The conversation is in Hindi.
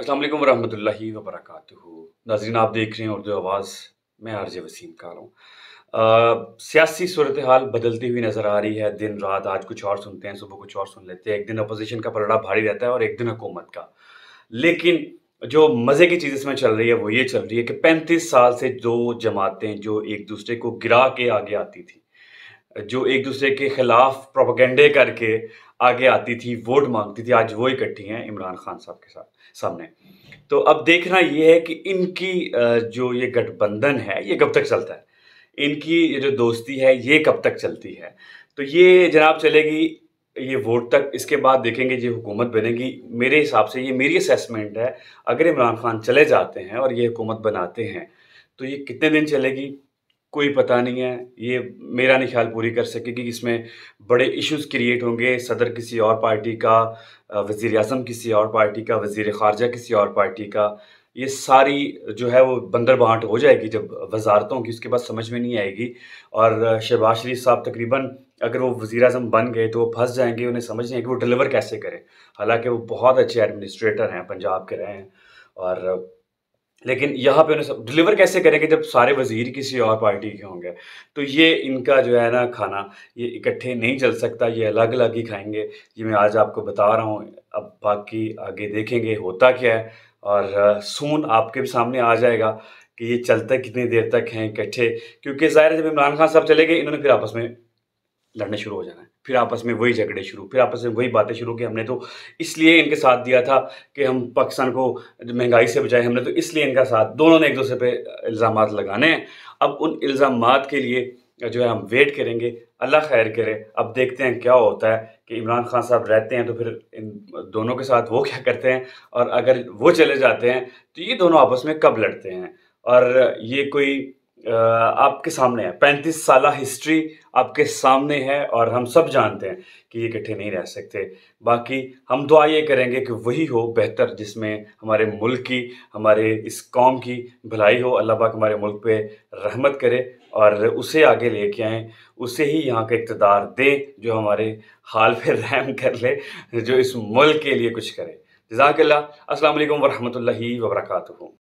असल वरहमत लि वरक नाजीन आप देख रहे हैं उर्दू आवाज़ मैं आरज वसीम का रहा हूँ सियासी सूरत हाल बदलती हुई नज़र आ रही है दिन रात आज कुछ और सुनते हैं सुबह कुछ और सुन लेते हैं एक दिन अपोजिशन का पलड़ा भारी रहता है और एक दिन हुकूमत का लेकिन जो मज़े की चीज़ इसमें चल रही है वो ये चल रही है कि पैंतीस साल से दो जमातें जो एक दूसरे को गिरा के आगे आती थी जो एक दूसरे के खिलाफ प्रोपागेंडे करके आगे आती थी वोट मांगती थी आज वो इकट्ठी हैं इमरान खान साहब के साथ सामने तो अब देखना ये है कि इनकी जो ये गठबंधन है ये कब तक चलता है इनकी ये जो दोस्ती है ये कब तक चलती है तो ये जनाब चलेगी ये वोट तक इसके बाद देखेंगे ये हुकूमत बनेगी मेरे हिसाब से ये मेरी असेसमेंट है अगर इमरान खान चले जाते हैं और ये हुकूमत बनाते हैं तो ये कितने दिन चलेगी कोई पता नहीं है ये मेरा नहीं ख्याल पूरी कर सकेगी इसमें बड़े इश्यूज क्रिएट होंगे सदर किसी और पार्टी का वज़ी अजम किसी और पार्टी का वज़ी ख़ारजा किसी और पार्टी का ये सारी जो है वो बंदर बांट हो जाएगी जब वजारतों की उसके बाद समझ में नहीं आएगी और शहबाज शरीफ साहब तकरीबन अगर वो वज़ी अजम बन गए तो वो फंस जाएंगे उन्हें समझ नहीं आएगी वो डिलीवर कैसे करें हालांकि वो बहुत अच्छे एडमिनिस्ट्रेटर हैं पंजाब के रहे हैं और लेकिन यहाँ पे उन्हें डिलीवर कैसे करेंगे जब सारे वजीर किसी और पार्टी के होंगे तो ये इनका जो है ना खाना ये इकट्ठे नहीं चल सकता ये अलग अलग ही खाएंगे ये मैं आज आपको बता रहा हूँ अब बाकी आगे देखेंगे होता क्या है और सून आपके भी सामने आ जाएगा कि ये चलता कितनी देर तक हैं इकट्ठे क्योंकि ज़ाहिर जब इमरान खान साहब चले गए इन्होंने फिर आपस में लड़ने शुरू हो जाना है फिर आपस में वही झगड़े शुरू फिर आपस में वही बातें शुरू की हमने तो इसलिए इनके साथ दिया था कि हम पाकिस्तान को महंगाई से बचाए हमने तो इसलिए इनका साथ दोनों ने एक दूसरे पे इल्ज़ाम लगाने हैं अब उन इल्ज़ाम के लिए जो है हम वेट करेंगे अल्लाह खैर करे अब देखते हैं क्या होता है कि इमरान खान साहब रहते हैं तो फिर इन दोनों के साथ वो क्या करते हैं और अगर वो चले जाते हैं तो ये दोनों आपस में कब लड़ते हैं और ये कोई आपके सामने है पैंतीस साल हिस्ट्री आपके सामने है और हम सब जानते हैं कि ये इकट्ठे नहीं रह सकते बाकी हम दुआ ये करेंगे कि वही हो बेहतर जिसमें हमारे मुल्क की हमारे इस कौम की भलाई हो अल्लाह पाक हमारे मुल्क पे रहमत करे और उसे आगे लेके आए उसे ही यहाँ का इकतदार दे जो हमारे हाल पे रहम कर ले जो इस मुल्क के लिए कुछ करे जजाकल्ला असल वरहमल वबरकू